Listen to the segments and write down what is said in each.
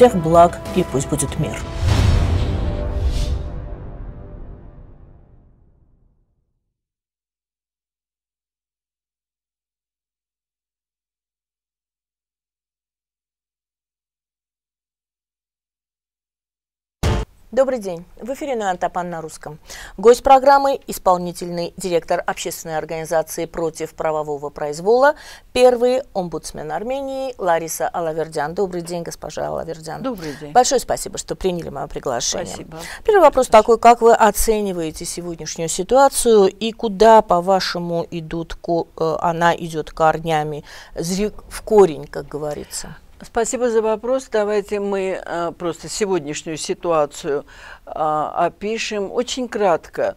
всех благ и пусть будет мир. Добрый день. В эфире на Антапан на русском. Гость программы – исполнительный директор общественной организации против правового произвола, первый омбудсмен Армении Лариса Алавердян. Добрый день, госпожа Алавердян. Добрый день. Большое спасибо, что приняли мое приглашение. Спасибо. Первый вопрос спасибо. такой, как вы оцениваете сегодняшнюю ситуацию и куда, по-вашему, идут, э, она идет корнями, в корень, как говорится? Спасибо за вопрос. Давайте мы а, просто сегодняшнюю ситуацию а, опишем очень кратко.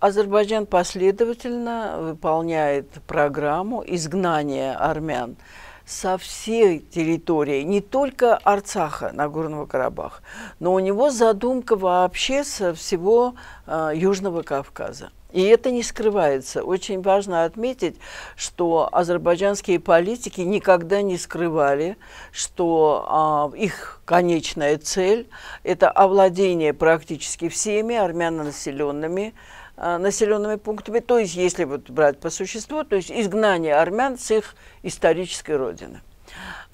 Азербайджан последовательно выполняет программу изгнания армян со всей территории, не только Арцаха, Нагорного Карабаха, но у него задумка вообще со всего э, Южного Кавказа. И это не скрывается. Очень важно отметить, что азербайджанские политики никогда не скрывали, что а, их конечная цель – это овладение практически всеми армянонаселенными а, населенными пунктами. То есть, если вот брать по существу, то есть изгнание армян с их исторической родины.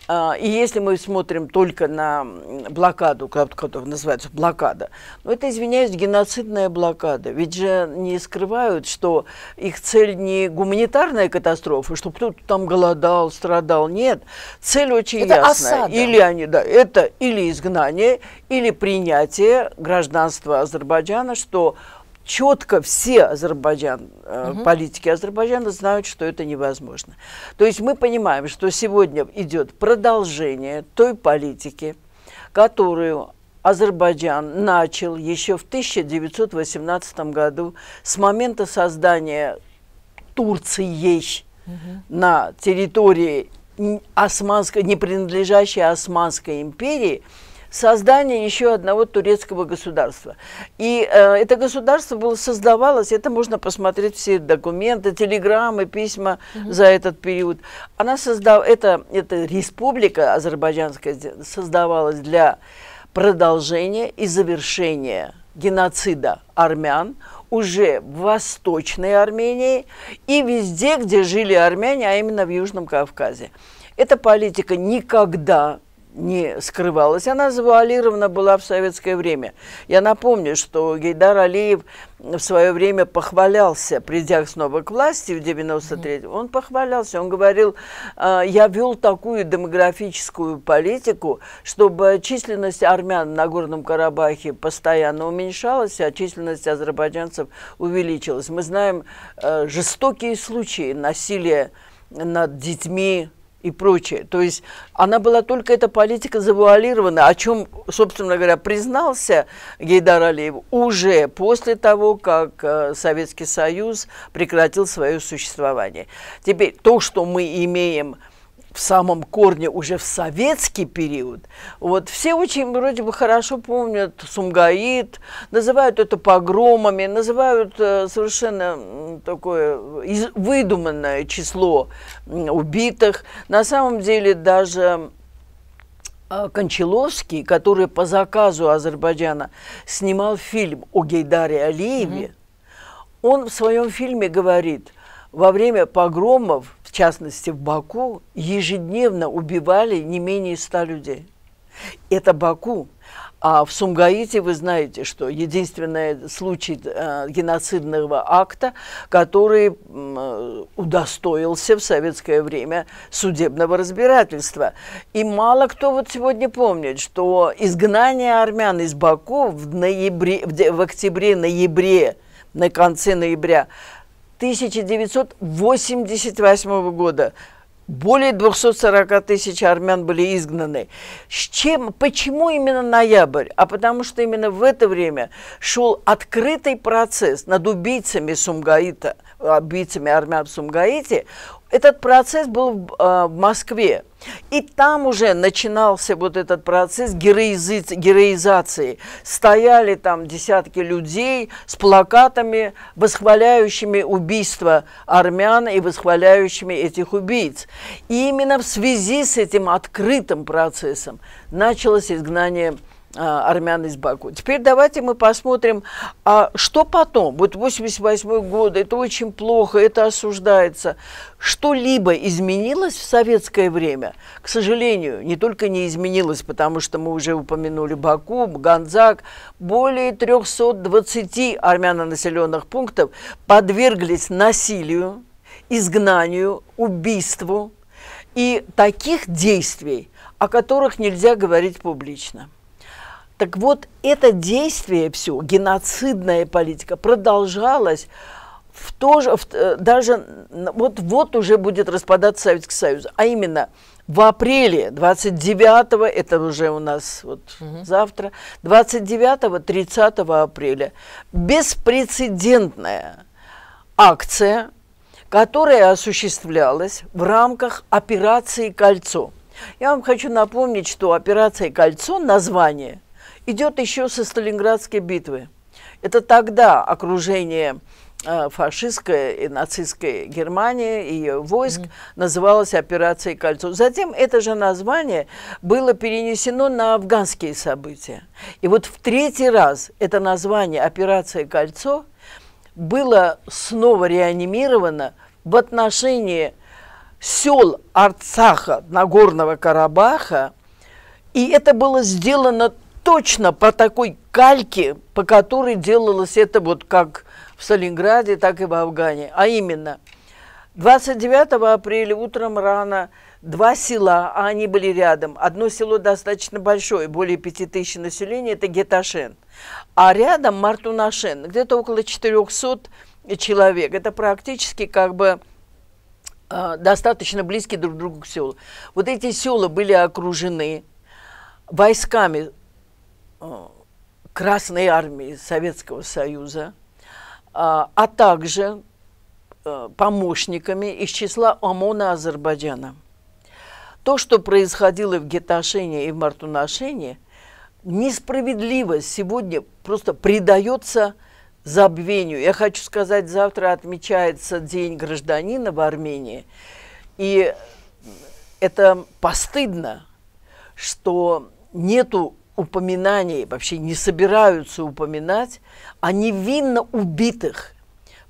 А, и если мы смотрим только на блокаду, которая называется блокада, ну это, извиняюсь, геноцидная блокада. Ведь же не скрывают, что их цель не гуманитарная катастрофа, чтобы кто-то там голодал, страдал. Нет, цель очень это ясная. Осада. Или они, да, это или изгнание, или принятие гражданства Азербайджана, что четко все Азербайджан, угу. политики Азербайджана знают, что это невозможно. То есть мы понимаем, что сегодня идет продолжение той политики, которую Азербайджан начал еще в 1918 году с момента создания Турции угу. на территории османской, не принадлежащей Османской империи – создание еще одного турецкого государства. И э, это государство было, создавалось, это можно посмотреть все документы, телеграммы, письма угу. за этот период. Она создав, это, это республика азербайджанская создавалась для продолжения и завершения геноцида армян уже в Восточной Армении и везде, где жили армяне, а именно в Южном Кавказе. Эта политика никогда не скрывалась. Она завуалирована была в советское время. Я напомню, что Гейдар Алиев в свое время похвалялся, придя снова к власти в 93-м, он похвалялся, он говорил, «А, я вел такую демографическую политику, чтобы численность армян на Горном Карабахе постоянно уменьшалась, а численность азербайджанцев увеличилась. Мы знаем э, жестокие случаи насилия над детьми, и прочее. То есть она была только эта политика завуалирована, о чем, собственно говоря, признался Гейдар Алиев уже после того, как э, Советский Союз прекратил свое существование. Теперь то, что мы имеем в самом корне уже в советский период. Вот все очень вроде бы хорошо помнят Сумгаит, называют это погромами, называют э, совершенно такое э, выдуманное число убитых. На самом деле даже э, Кончаловский, который по заказу Азербайджана снимал фильм о Гейдаре Алиеве, mm -hmm. он в своем фильме говорит, во время погромов частности в Баку, ежедневно убивали не менее ста людей. Это Баку. А в Сумгаите вы знаете, что единственный случай э, геноцидного акта, который э, удостоился в советское время судебного разбирательства. И мало кто вот сегодня помнит, что изгнание армян из Баку в, ноябре, в октябре-ноябре, на конце ноября 1988 года более 240 тысяч армян были изгнаны. С чем, почему именно ноябрь? А потому что именно в это время шел открытый процесс над убийцами Сумгаита, э, убийцами армян в Сумгаите, этот процесс был а, в Москве. И там уже начинался вот этот процесс героизации. Стояли там десятки людей с плакатами, восхваляющими убийство армян и восхваляющими этих убийц. И именно в связи с этим открытым процессом началось изгнание армян Э, армян из Баку. Теперь давайте мы посмотрим, а что потом. Вот 88 год, это очень плохо, это осуждается. Что-либо изменилось в советское время? К сожалению, не только не изменилось, потому что мы уже упомянули Баку, Ганзак. Более 320 армяно-населенных пунктов подверглись насилию, изгнанию, убийству и таких действий, о которых нельзя говорить публично. Так вот, это действие все, геноцидная политика, продолжалась в то же, в, э, даже вот, вот уже будет распадаться Советский Союз. А именно в апреле 29-го, это уже у нас вот угу. завтра, 29-го, 30 апреля беспрецедентная акция, которая осуществлялась в рамках операции «Кольцо». Я вам хочу напомнить, что операция «Кольцо» название идет еще со Сталинградской битвы. Это тогда окружение э, фашистской и нацистской Германии и ее войск mm -hmm. называлась операцией «Кольцо». Затем это же название было перенесено на афганские события. И вот в третий раз это название «Операция «Кольцо» было снова реанимировано в отношении сел Арцаха, Нагорного Карабаха, и это было сделано точно по такой кальке, по которой делалось это вот как в Сталинграде, так и в Афгане. А именно, 29 апреля утром рано два села, а они были рядом. Одно село достаточно большое, более 5000 населения, это Геташен. А рядом Мартунашен, где-то около 400 человек. Это практически как бы а, достаточно близкие друг к другу села. Вот эти села были окружены войсками Красной Армии Советского Союза, а, а также э, помощниками из числа ОМОНа Азербайджана. То, что происходило в Геташине и в Мартунашине, несправедливо сегодня просто предается забвению. Я хочу сказать, завтра отмечается День гражданина в Армении. И это постыдно, что нету упоминаний, вообще не собираются упоминать о невинно убитых.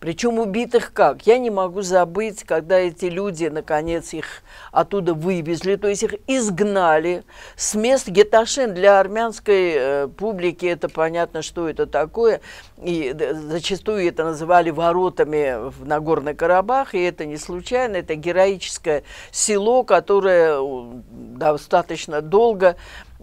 Причем убитых как? Я не могу забыть, когда эти люди, наконец, их оттуда вывезли, то есть их изгнали с мест Геташин. Для армянской э, публики это понятно, что это такое. И зачастую это называли воротами в Нагорный Карабах, и это не случайно. Это героическое село, которое достаточно долго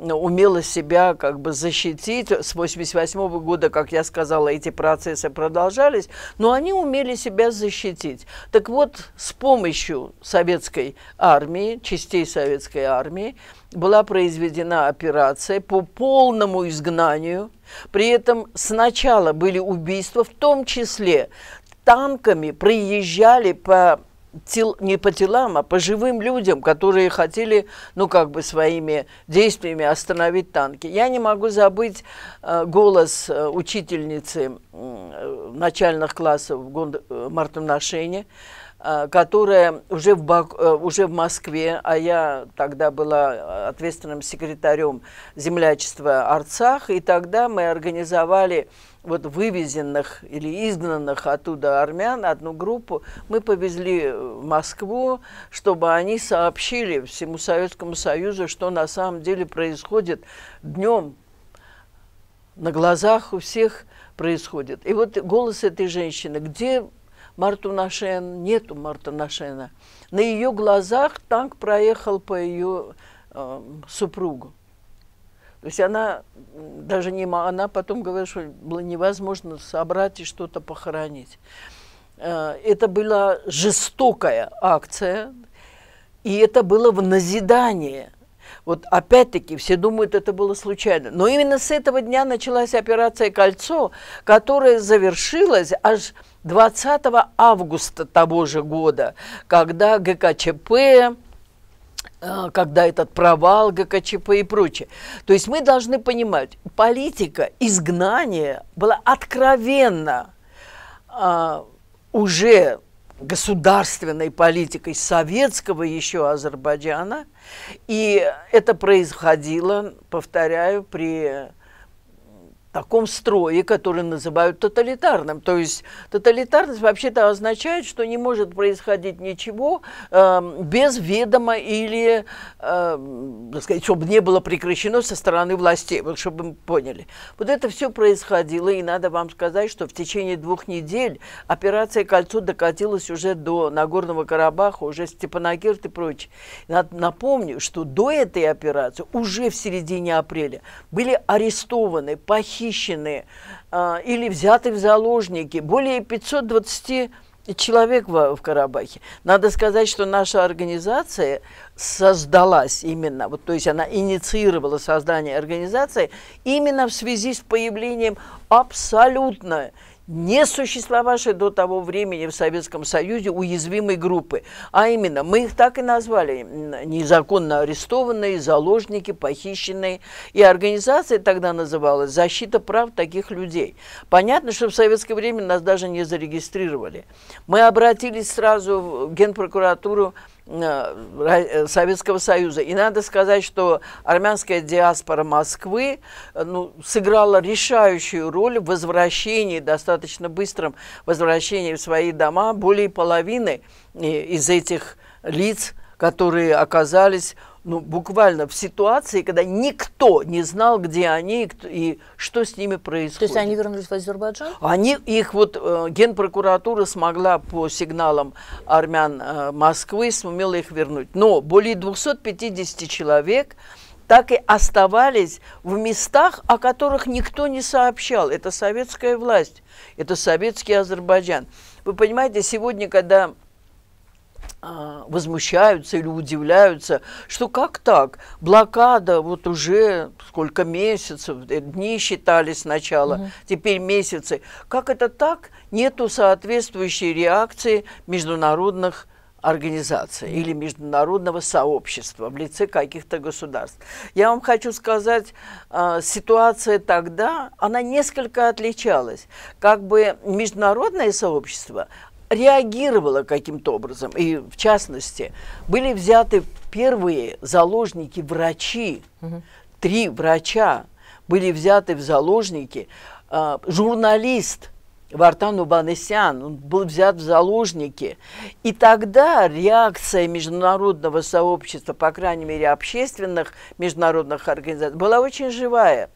ну, умела себя как бы защитить. С 88 года, как я сказала, эти процессы продолжались, но они умели себя защитить. Так вот, с помощью советской армии, частей советской армии, была произведена операция по полному изгнанию. При этом сначала были убийства, в том числе танками проезжали по тел, не по телам, а по живым людям, которые хотели, ну, как бы своими действиями остановить танки. Я не могу забыть э, голос э, учительницы э, начальных классов Гонд... Э, Мартынашени, э, которая уже в, Бак... э, уже в Москве, а я тогда была э, ответственным секретарем землячества Арцах, и тогда мы организовали вот вывезенных или изгнанных оттуда армян, одну группу, мы повезли в Москву, чтобы они сообщили всему Советскому Союзу, что на самом деле происходит днем, на глазах у всех происходит. И вот голос этой женщины, где Марту Нашен, нету Марта Нашена. На ее глазах танк проехал по ее э, супругу. То есть она даже не она потом говорит, что было невозможно собрать и что-то похоронить. Э, это была жестокая акция, и это было в назидание. Вот опять-таки все думают, это было случайно. Но именно с этого дня началась операция «Кольцо», которая завершилась аж 20 августа того же года, когда ГКЧП, а, когда этот провал ГКЧП и прочее. То есть мы должны понимать, политика изгнания была откровенно а, уже государственной политикой советского еще Азербайджана, и это происходило, повторяю, при таком строе, который называют тоталитарным. То есть тоталитарность вообще-то означает, что не может происходить ничего э, без ведома или, э, так сказать, чтобы не было прекращено со стороны властей, вот чтобы мы поняли. Вот это все происходило, и надо вам сказать, что в течение двух недель операция «Кольцо» докатилась уже до Нагорного Карабаха, уже Степанакерт и прочее. Надо, напомню, что до этой операции, уже в середине апреля, были арестованы, похищены, похищены э, а, или взяты в заложники. Более 520 человек в, в Карабахе. Надо сказать, что наша организация создалась именно, вот, то есть она инициировала создание организации именно в связи с появлением абсолютно не существовавшей до того времени в Советском Союзе уязвимой группы. А именно, мы их так и назвали, незаконно арестованные, заложники, похищенные. И организация тогда называлась «Защита прав таких людей». Понятно, что в советское время нас даже не зарегистрировали. Мы обратились сразу в Генпрокуратуру Э, э, Советского Союза. И надо сказать, что армянская диаспора Москвы э, ну, сыграла решающую роль в возвращении, достаточно быстром возвращении в свои дома более половины из этих лиц, которые оказались ну, буквально в ситуации, когда никто не знал, где они и, кто, и что с ними происходит. То есть они вернулись в Азербайджан? Они, их вот э, генпрокуратура смогла по сигналам армян э, Москвы, сумела их вернуть. Но более 250 человек так и оставались в местах, о которых никто не сообщал. Это советская власть, это советский Азербайджан. Вы понимаете, сегодня, когда а, возмущаются или удивляются, что как так, блокада вот уже сколько месяцев, э, дни считали сначала, угу. теперь месяцы. Как это так? Нету соответствующей реакции международных организаций mm -hmm. или международного сообщества в лице каких-то государств. Я вам хочу сказать, а, ситуация тогда, она несколько отличалась. Как бы международное сообщество, реагировала каким-то образом. И в частности, были взяты первые заложники врачи. Угу. Три врача были взяты в заложники. А, журналист Вартан Убанесян, был взят в заложники. И тогда реакция международного сообщества, по крайней мере общественных международных организаций, была очень живая.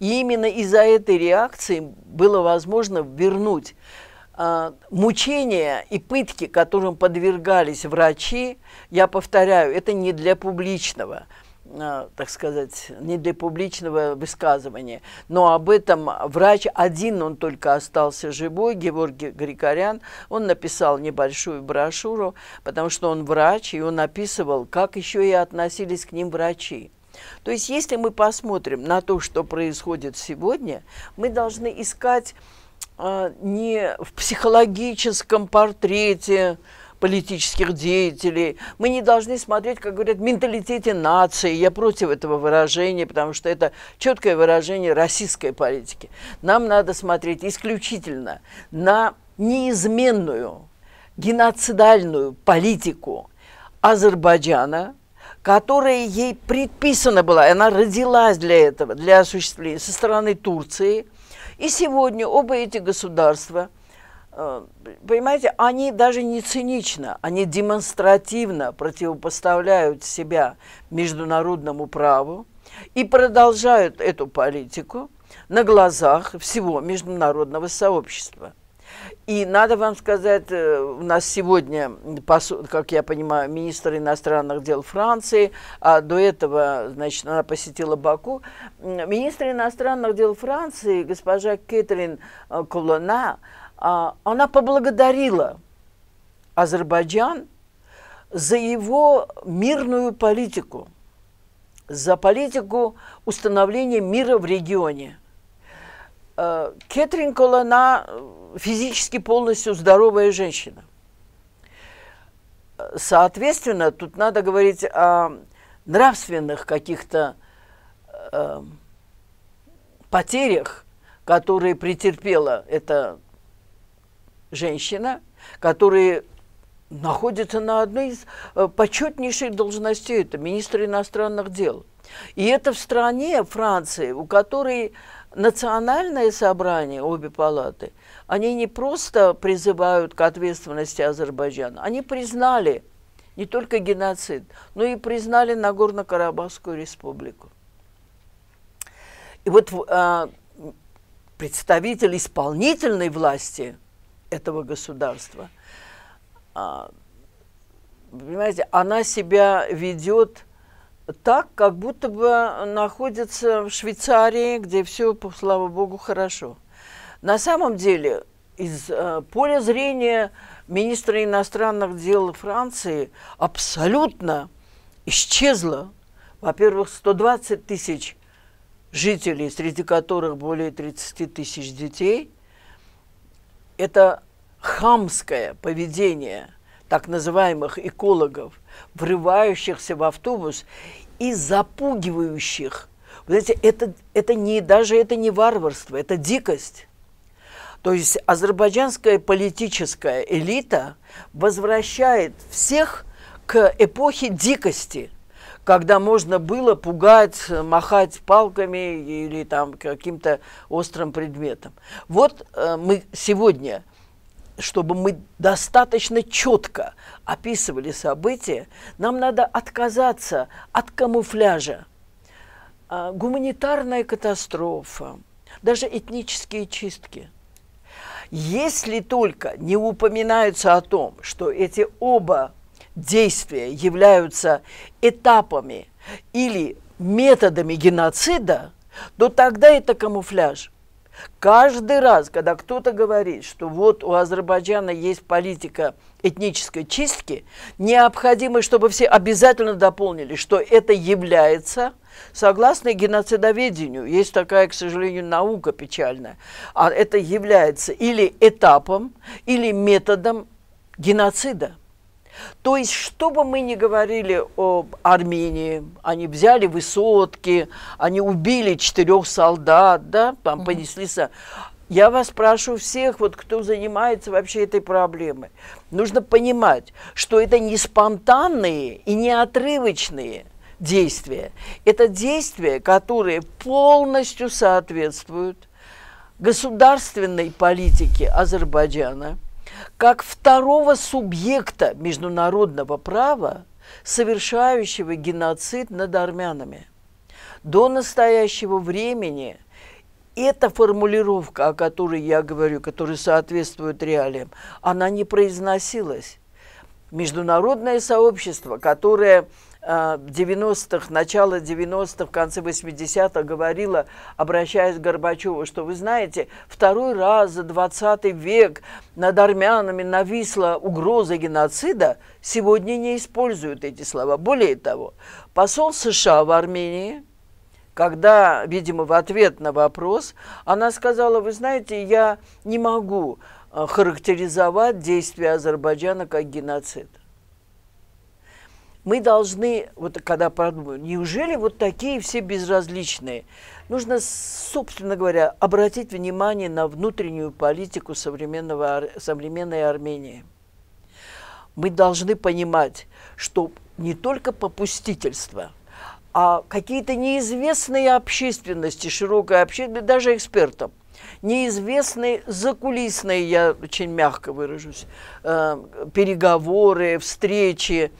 И именно из-за этой реакции было возможно вернуть а, мучения и пытки, которым подвергались врачи, я повторяю, это не для публичного а, так сказать, не для публичного высказывания. Но об этом врач один, он только остался живой, Георгий Григорян, он написал небольшую брошюру, потому что он врач, и он описывал, как еще и относились к ним врачи. То есть, если мы посмотрим на то, что происходит сегодня, мы должны искать а, не в психологическом портрете политических деятелей. Мы не должны смотреть, как говорят, в менталитете нации. Я против этого выражения, потому что это четкое выражение российской политики. Нам надо смотреть исключительно на неизменную геноцидальную политику Азербайджана, которая ей предписана была, она родилась для этого, для осуществления со стороны Турции – и сегодня оба эти государства, э, понимаете, они даже не цинично, они демонстративно противопоставляют себя международному праву и продолжают эту политику на глазах всего международного сообщества. И надо вам сказать, э, у нас сегодня, как я понимаю, министр иностранных дел Франции, а до этого, значит, она посетила Баку. Министр иностранных дел Франции, госпожа Кэтрин э, Колона, а, она поблагодарила Азербайджан за его мирную политику, за политику установления мира в регионе – Э, Кетринкол, она э, физически полностью здоровая женщина. Э, соответственно, тут надо говорить о нравственных каких-то э, потерях, которые претерпела эта женщина, которые находится на одной из почетнейших должностей, это министр иностранных дел. И это в стране Франции, у которой национальные собрания, обе палаты, они не просто призывают к ответственности Азербайджана, они признали не только геноцид, но и признали Нагорно-Карабахскую республику. И вот а, представитель исполнительной власти этого государства, а, понимаете, она себя ведет так, как будто бы находится в Швейцарии, где все, слава богу, хорошо. На самом деле, из э, поля зрения министра иностранных дел Франции абсолютно исчезло, во-первых, 120 тысяч жителей, среди которых более 30 тысяч детей. Это хамское поведение – так называемых экологов, врывающихся в автобус и запугивающих. Вы знаете, это, это не, даже это не варварство, это дикость. То есть азербайджанская политическая элита возвращает всех к эпохе дикости, когда можно было пугать, махать палками или там каким-то острым предметом. Вот э, мы сегодня чтобы мы достаточно четко описывали события, нам надо отказаться от камуфляжа. А, гуманитарная катастрофа, даже этнические чистки. Если только не упоминается о том, что эти оба действия являются этапами или методами геноцида, то тогда это камуфляж – Каждый раз, когда кто-то говорит, что вот у Азербайджана есть политика этнической чистки, необходимо, чтобы все обязательно дополнили, что это является, согласно геноцидоведению, есть такая, к сожалению, наука печальная, а это является или этапом, или методом геноцида. То есть, что бы мы ни говорили об Армении, они взяли высотки, они убили четырех солдат, да, там mm понесли... Я вас прошу всех, вот кто занимается вообще этой проблемой, нужно понимать, что это не спонтанные и не отрывочные действия. Это действия, которые полностью соответствуют государственной политике Азербайджана – как второго субъекта международного права, совершающего геноцид над армянами. До настоящего времени – эта формулировка, о которой я говорю, которая соответствует реалиям, она не произносилась. Международное сообщество, которое 90-х, э, начало 90-х, в конце 80-х говорила, обращаясь к Горбачеву, что вы знаете, второй раз за 20 век над армянами нависла угроза геноцида, сегодня не используют эти слова. Более того, посол США в Армении, когда, видимо, в ответ на вопрос, она сказала, вы знаете, я не могу э, характеризовать действия Азербайджана как геноцид мы должны, вот когда продумаем, неужели вот такие все безразличные? Нужно, собственно говоря, обратить внимание на внутреннюю политику современного, современной Армении. Мы должны понимать, что не только попустительство, а какие-то неизвестные общественности, широкая общественность, даже экспертам, неизвестные закулисные, я очень мягко выражусь, э, переговоры, встречи,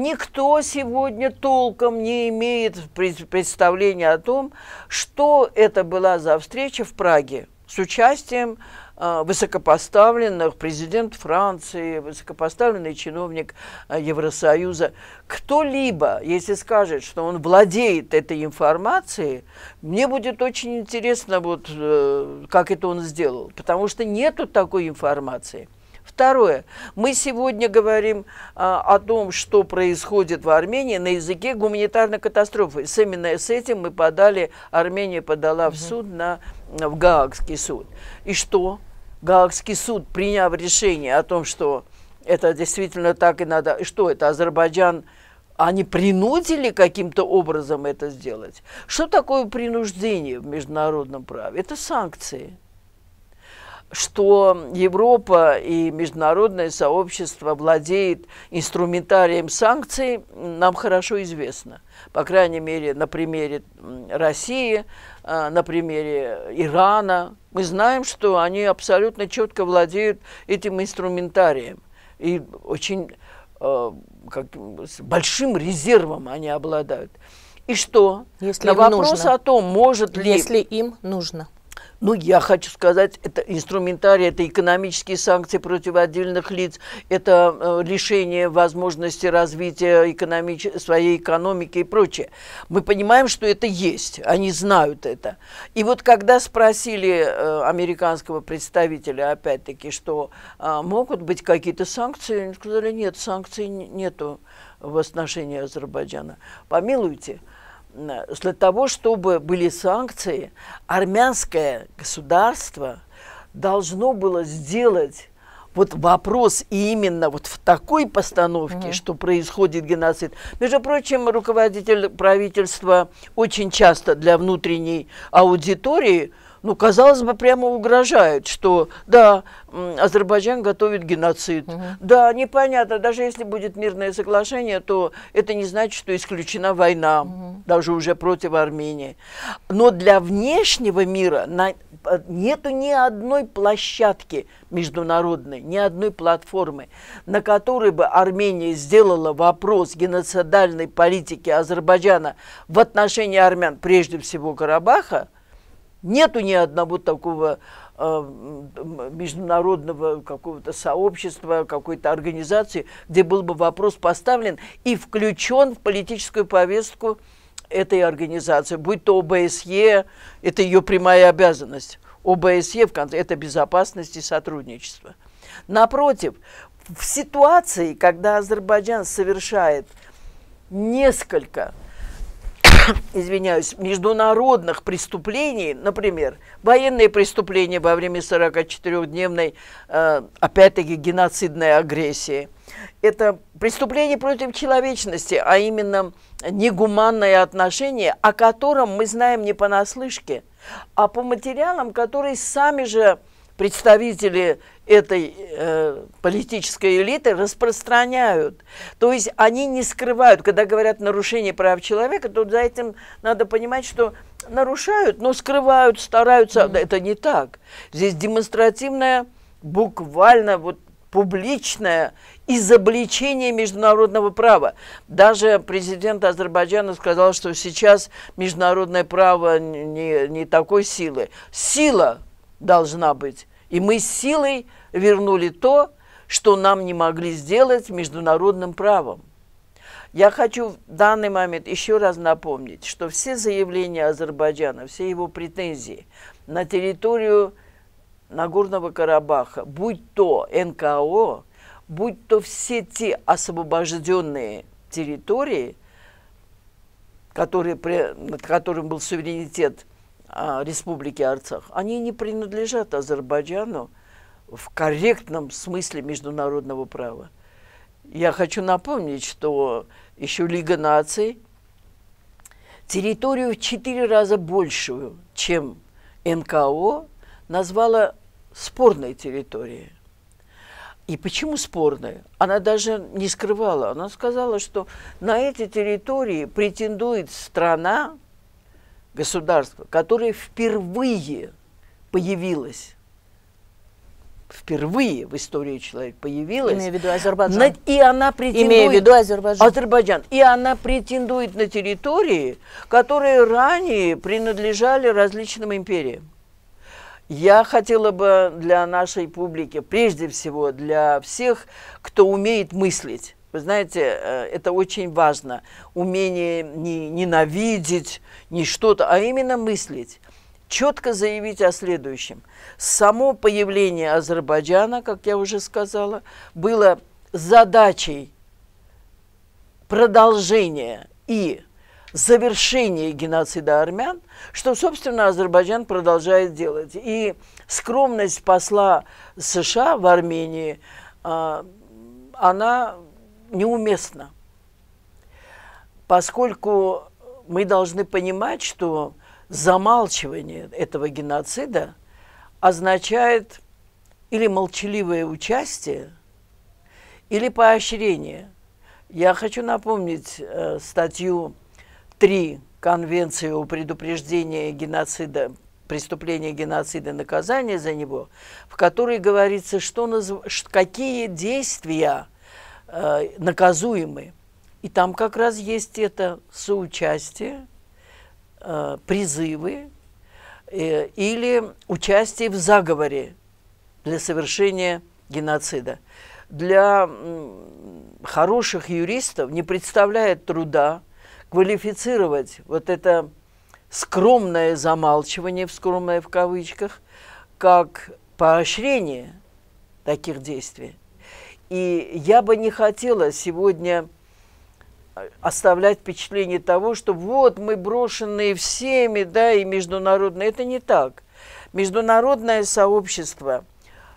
Никто сегодня толком не имеет представления о том, что это была за встреча в Праге с участием а, высокопоставленных, президент Франции, высокопоставленный чиновник а, Евросоюза, кто-либо, если скажет, что он владеет этой информацией, мне будет очень интересно, вот, э, как это он сделал, потому что нету такой информации – Второе. Мы сегодня говорим а, о том, что происходит в Армении на языке гуманитарной катастрофы. С именно с этим мы подали, Армения подала в суд на в Гаагский суд. И что? Гаагский суд, приняв решение о том, что это действительно так и надо, и что это Азербайджан они принудили каким-то образом это сделать. Что такое принуждение в международном праве? Это санкции что Европа и международное сообщество владеет инструментарием санкций, нам хорошо известно. По крайней мере, на примере России, а, на примере Ирана. Мы знаем, что они абсолютно четко владеют этим инструментарием. И очень а, как, с большим резервом они обладают. И что? Если на вопрос нужно. о том, может ли... Если им нужно. Ну, я хочу сказать, это инструментарий, это экономические санкции против отдельных лиц, это э, лишение возможности развития экономич... своей экономики и прочее. Мы понимаем, что это есть, они знают это. И вот когда спросили э, американского представителя, опять-таки, что а, могут быть какие-то санкции, они сказали, нет, санкций нету в отношении Азербайджана. Помилуйте для того, чтобы были санкции, армянское государство должно было сделать вот вопрос и именно вот в такой постановке, mm-hmm. что происходит геноцид. Между прочим, руководитель правительства очень часто для внутренней аудитории – ну, казалось бы, прямо угрожают, что да, Азербайджан готовит геноцид. Угу. Да, непонятно, даже если будет мирное соглашение, то это не значит, что исключена война, угу. даже уже против Армении. Но для внешнего мира на, э, нету ни одной площадки международной, ни одной платформы, на которой бы Армения сделала вопрос геноцидальной политики Азербайджана в отношении армян, прежде всего Карабаха, Нету ни одного такого э, международного какого-то сообщества, какой-то организации, где был бы вопрос поставлен и включен в политическую повестку этой организации, будь то ОБСЕ, это ее прямая обязанность. ОБСЕ, в конце, это безопасность и сотрудничество. Напротив, в ситуации, когда Азербайджан совершает несколько извиняюсь, международных преступлений, например, военные преступления во время 44-дневной, э, опять-таки, геноцидной агрессии. Это преступление против человечности, а именно негуманное отношение, о котором мы знаем не понаслышке, а по материалам, которые сами же представители этой э, политической элиты распространяют. То есть они не скрывают, когда говорят нарушение прав человека, то за этим надо понимать, что нарушают, но скрывают, стараются. Mm -hmm. Это не так. Здесь демонстративное, буквально вот публичное изобличение международного права. Даже президент Азербайджана сказал, что сейчас международное право не, не такой силы. Сила должна быть. И мы силой вернули то, что нам не могли сделать международным правом. Я хочу в данный момент еще раз напомнить, что все заявления Азербайджана, все его претензии на территорию Нагорного Карабаха, будь то НКО, будь то все те освобожденные территории, которые, над которым был суверенитет а, Республики Арцах, они не принадлежат Азербайджану в корректном смысле международного права. Я хочу напомнить, что еще Лига наций территорию в четыре раза большую, чем НКО, назвала спорной территорией. И почему спорная? Она даже не скрывала. Она сказала, что на эти территории претендует страна, государство, которое впервые появилось впервые в истории человека появилась. Имея в виду Азербайджан. На, и она претендует... Имея в виду Азербайджан. Азербайджан. И она претендует на территории, которые ранее принадлежали различным империям. Я хотела бы для нашей публики, прежде всего для всех, кто умеет мыслить, вы знаете, э, это очень важно. Умение не ненавидеть, не что-то, а именно мыслить. Четко заявить о следующем. Само появление Азербайджана, как я уже сказала, было задачей продолжения и завершения геноцида армян, что, собственно, Азербайджан продолжает делать. И скромность посла США в Армении, а, она неуместно, поскольку мы должны понимать, что замалчивание этого геноцида означает или молчаливое участие, или поощрение. Я хочу напомнить э, статью 3 Конвенции о предупреждении геноцида, преступления геноцида, наказания за него, в которой говорится, что, наз... какие действия – э, наказуемы. И там как раз есть это соучастие, э, призывы э, или участие в заговоре для совершения геноцида. Для э, хороших юристов не представляет труда квалифицировать вот это скромное замалчивание, в скромное в кавычках, как поощрение таких действий. И я бы не хотела сегодня э, оставлять впечатление того, что вот мы брошенные всеми, да, и международное. Это не так. Международное сообщество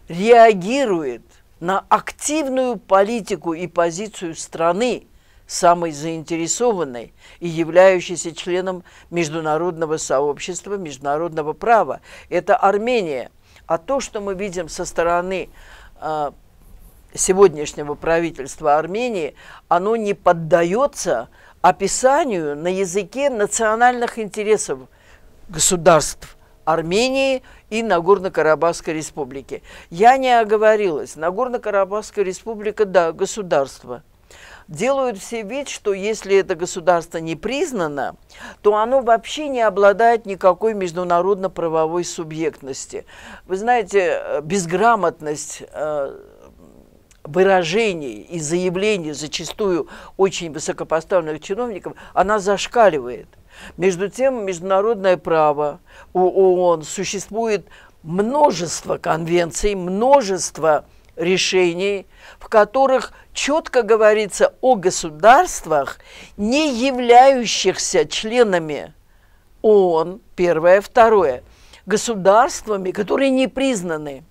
реагирует на активную политику и позицию страны, самой заинтересованной и являющейся членом международного сообщества, международного права. Это Армения. А то, что мы видим со стороны э, сегодняшнего правительства Армении, оно не поддается описанию на языке национальных интересов государств Армении и Нагорно-Карабахской республики. Я не оговорилась. Нагорно-Карабахская республика, да, государство. Делают все вид, что если это государство не признано, то оно вообще не обладает никакой международно-правовой субъектности. Вы знаете, э, безграмотность э, выражений и заявлений зачастую очень высокопоставленных чиновников, она зашкаливает. Между тем, международное право у ООН существует множество конвенций, множество решений, в которых четко говорится о государствах, не являющихся членами ООН, первое, второе, государствами, которые не признаны –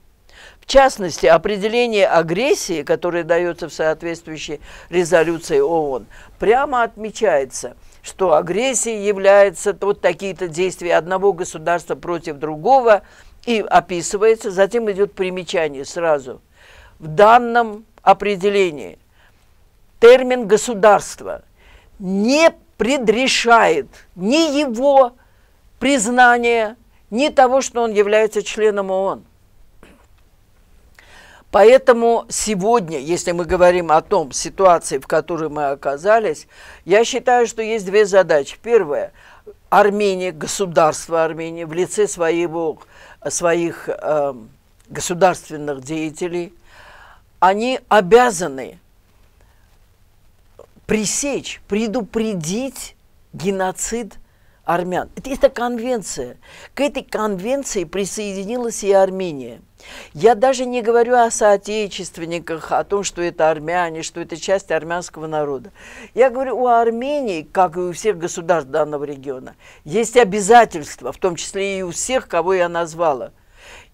в частности, определение агрессии, которое дается в соответствующей резолюции ООН, прямо отмечается – что агрессией являются вот такие-то действия одного государства против другого, и описывается, затем идет примечание сразу. В данном определении термин «государство» не предрешает ни его признания, ни того, что он является членом ООН. Поэтому сегодня, если мы говорим о том ситуации, в которой мы оказались, я считаю, что есть две задачи. Первая – Армения, государство Армении в лице своего, своих э, государственных деятелей, они обязаны пресечь, предупредить геноцид армян. Это конвенция. К этой конвенции присоединилась и Армения. Я даже не говорю о соотечественниках, о том, что это армяне, что это часть армянского народа. Я говорю у Армении, как и у всех государств данного региона, есть обязательства, в том числе и у всех, кого я назвала –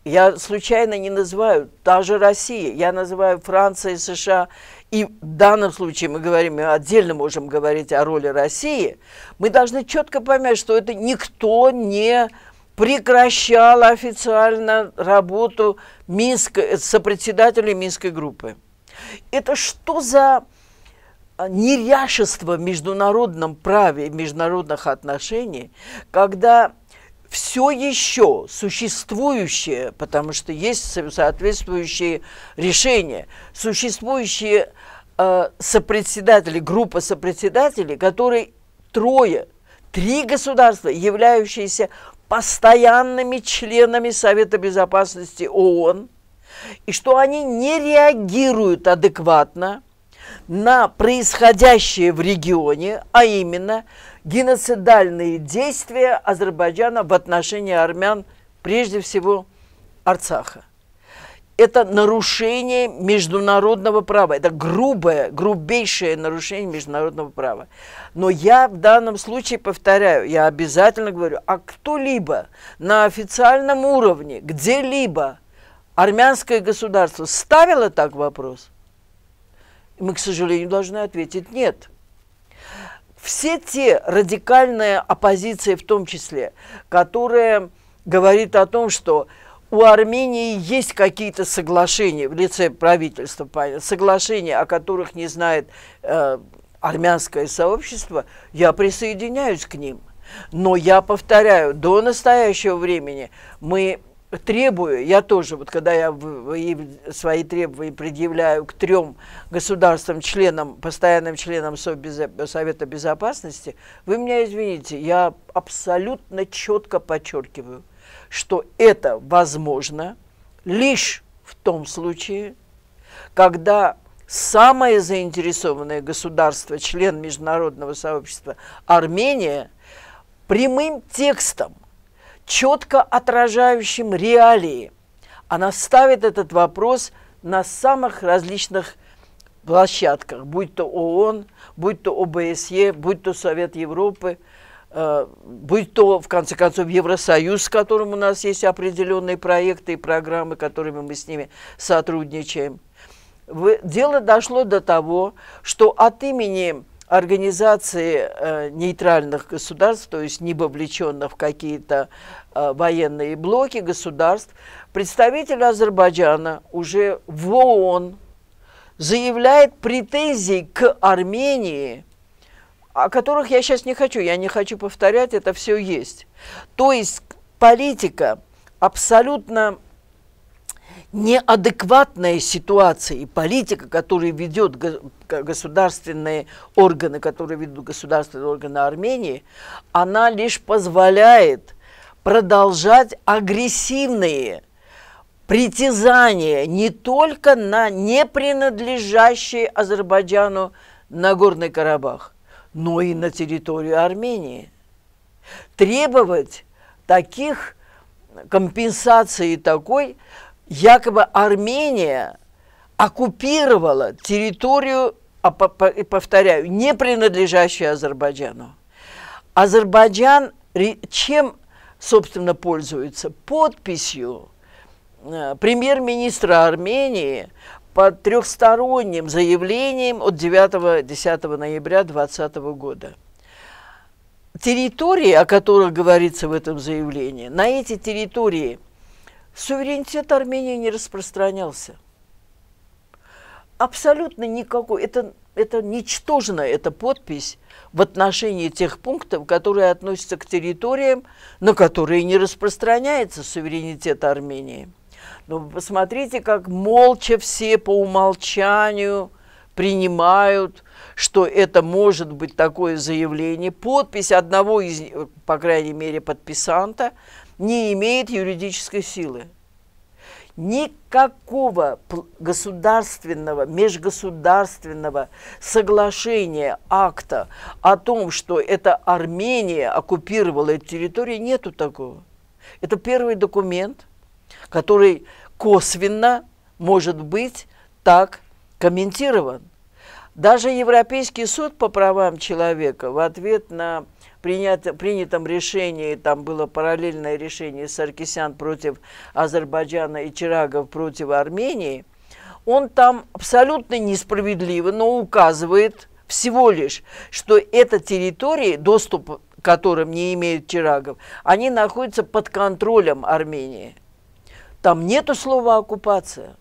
я случайно не называю, та же Россия, я называю Франция, США. И в данном случае мы говорим, мы отдельно можем говорить о роли России. Мы должны четко понять, что это никто не прекращал официально работу Минск, сопредседателя Минской группы. Это что за а, неряшество в международном праве и международных отношений, когда все еще существующее, потому что есть соответствующие решения, существующие э, сопредседатели, группа сопредседателей, которые трое, три государства, являющиеся постоянными членами Совета Безопасности ООН, и что они не реагируют адекватно на происходящее в регионе, а именно – геноцидальные действия Азербайджана в отношении армян, прежде всего Арцаха. Это нарушение международного права, это грубое, грубейшее нарушение международного права. Но я в данном случае повторяю, я обязательно говорю, а кто-либо на официальном уровне, где-либо армянское государство ставило так вопрос? Мы, к сожалению, должны ответить нет – все те радикальные оппозиции в том числе, которые говорит о том, что у Армении есть какие-то соглашения в лице правительства, соглашения, о которых не знает э, армянское сообщество, я присоединяюсь к ним. Но я повторяю, до настоящего времени мы требую, я тоже, вот когда я свои требования предъявляю к трем государствам-членам, постоянным членам Совета Безопасности, вы меня извините, я абсолютно четко подчеркиваю, что это возможно лишь в том случае, когда самое заинтересованное государство, член международного сообщества Армения, прямым текстом – четко отражающим реалии. Она ставит этот вопрос на самых различных площадках, будь то ООН, будь то ОБСЕ, будь то Совет Европы, э, будь то, в конце концов, Евросоюз, с которым у нас есть определенные проекты и программы, которыми мы с ними сотрудничаем. Дело дошло до того, что от имени организации э, нейтральных государств, то есть не вовлеченных в какие-то э, военные блоки государств, представитель Азербайджана уже в ООН заявляет претензии к Армении, о которых я сейчас не хочу, я не хочу повторять, это все есть. То есть политика абсолютно неадекватная ситуация и политика, которую ведет государственные органы, которые ведут государственные органы Армении, она лишь позволяет продолжать агрессивные притязания не только на не принадлежащие Азербайджану Нагорный Карабах, но и на территорию Армении. Требовать таких компенсаций такой – якобы Армения оккупировала территорию, а повторяю, не принадлежащую Азербайджану. Азербайджан чем, собственно, пользуется? Подписью э, премьер-министра Армении по трехсторонним заявлением от 9-10 ноября 2020 года. Территории, о которых говорится в этом заявлении, на эти территории – суверенитет Армении не распространялся. Абсолютно никакой. Это, это ничтожно, эта подпись в отношении тех пунктов, которые относятся к территориям, на которые не распространяется суверенитет Армении. Но посмотрите, как молча все по умолчанию принимают, что это может быть такое заявление. Подпись одного из, по крайней мере, подписанта не имеет юридической силы. Никакого государственного, межгосударственного соглашения, акта о том, что это Армения оккупировала эту территорию, нету такого. Это первый документ, который косвенно может быть так комментирован. Даже Европейский суд по правам человека в ответ на принят, принятом решении, там было параллельное решение Саркисян против Азербайджана и Чирагов против Армении, он там абсолютно несправедливо, но указывает всего лишь, что эта территория, доступ к которым не имеют Чирагов, они находятся под контролем Армении. Там нету слова «оккупация».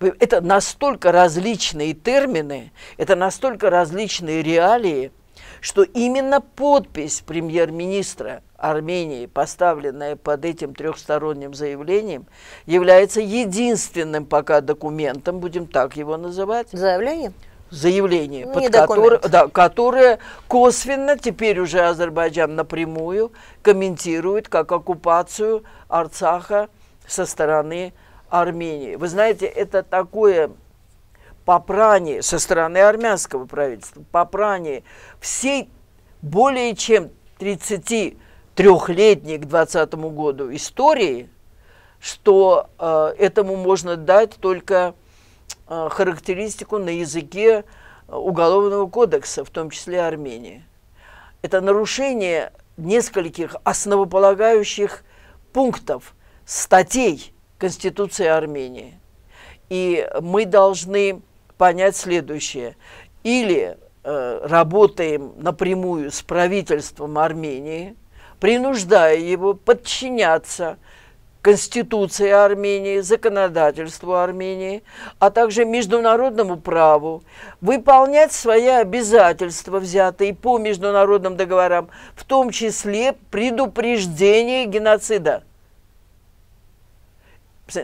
Это настолько различные термины, это настолько различные реалии – что именно подпись премьер-министра Армении, поставленная под этим трехсторонним заявлением, является единственным пока документом, будем так его называть. Заявление? заявление, ну, под которое, да, которое косвенно теперь уже Азербайджан напрямую комментирует как оккупацию Арцаха со стороны Армении. Вы знаете, это такое попрании со стороны армянского правительства, попрании всей более чем 33-летней к 2020 году истории, что э, этому можно дать только э, характеристику на языке Уголовного кодекса, в том числе Армении. Это нарушение нескольких основополагающих пунктов, статей Конституции Армении. И мы должны понять следующее. Или э, работаем напрямую с правительством Армении, принуждая его подчиняться Конституции Армении, законодательству Армении, а также международному праву, выполнять свои обязательства, взятые по международным договорам, в том числе предупреждение геноцида.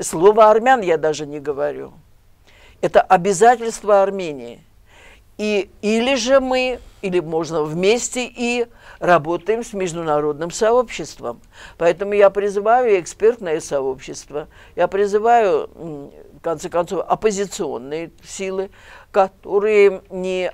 Слово армян я даже не говорю. Это обязательство Армении. И, или же мы, или можно вместе и работаем с международным сообществом. Поэтому я призываю экспертное сообщество, я призываю, в конце концов, оппозиционные силы, которые не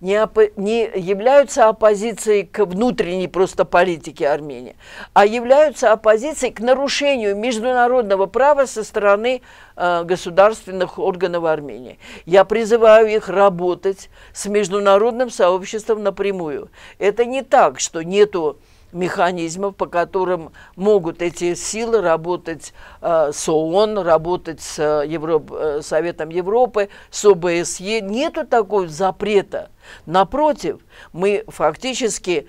не, опо- не являются оппозицией к внутренней просто политике Армении, а являются оппозицией к нарушению международного права со стороны э, государственных органов Армении. Я призываю их работать с международным сообществом напрямую. Это не так, что нету механизмов, по которым могут эти силы работать э, с ООН, работать с э, Европ... Э, Советом Европы, с ОБСЕ. Нету такого запрета. Напротив, мы фактически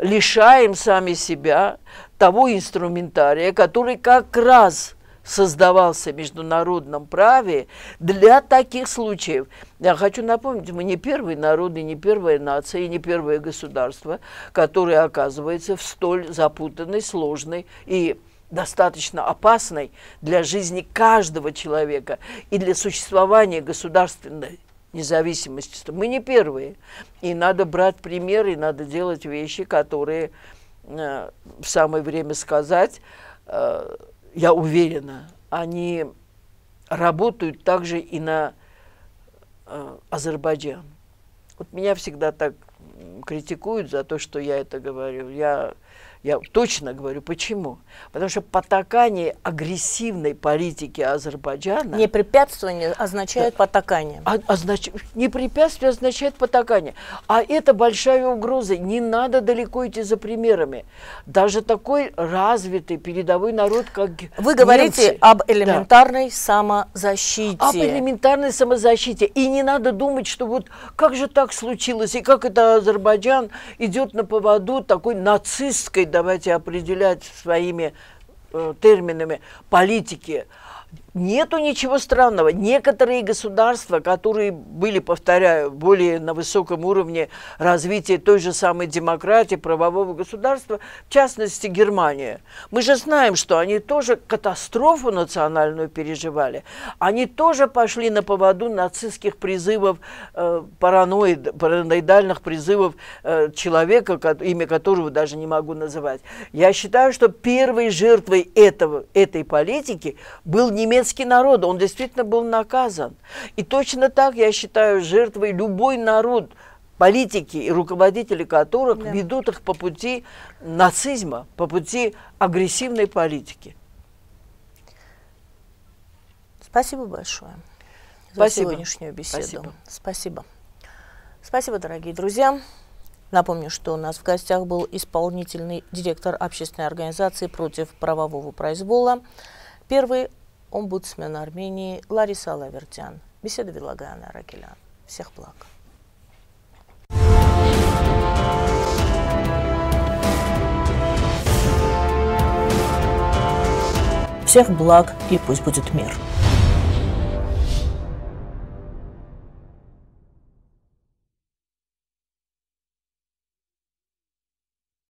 лишаем сами себя того инструментария, который как раз создавался в международном праве для таких случаев. Я хочу напомнить, мы не первый народ и не первая нация, и не первое государство, которое оказывается в столь запутанной, сложной и достаточно опасной для жизни каждого человека и для существования государственной независимости. Мы не первые. И надо брать пример и надо делать вещи, которые э, в самое время сказать, э, я уверена, они работают также и на э, Азербайджан. Вот меня всегда так критикуют за то, что я это говорю. Я я точно говорю, почему? Потому что потакание агрессивной политики Азербайджана... Не препятствование означает да, потакание. А, означ... Не препятствие означает потакание. А это большая угроза. Не надо далеко идти за примерами. Даже такой развитый передовой народ, как Вы немцы. говорите об элементарной да. самозащите. Об элементарной самозащите. И не надо думать, что вот как же так случилось, и как это Азербайджан идет на поводу такой нацистской давайте определять своими э, терминами политики, Нету ничего странного. Некоторые государства, которые были, повторяю, более на высоком уровне развития той же самой демократии, правового государства, в частности Германия. Мы же знаем, что они тоже катастрофу национальную переживали. Они тоже пошли на поводу нацистских призывов, э, параноид, параноидальных призывов э, человека, имя которого даже не могу называть. Я считаю, что первой жертвой этого, этой политики был немецкий армянский народ, он действительно был наказан. И точно так, я считаю, жертвой любой народ, политики и руководители которых да. ведут их по пути нацизма, по пути агрессивной политики. Спасибо большое Спасибо. за сегодняшнюю беседу. Спасибо. Спасибо. Спасибо, дорогие друзья. Напомню, что у нас в гостях был исполнительный директор общественной организации против правового произвола, первый Омбудсмен Армении Лариса Лавертян. Беседа вела Гаана Ракелян. Всех благ. Всех благ и пусть будет мир.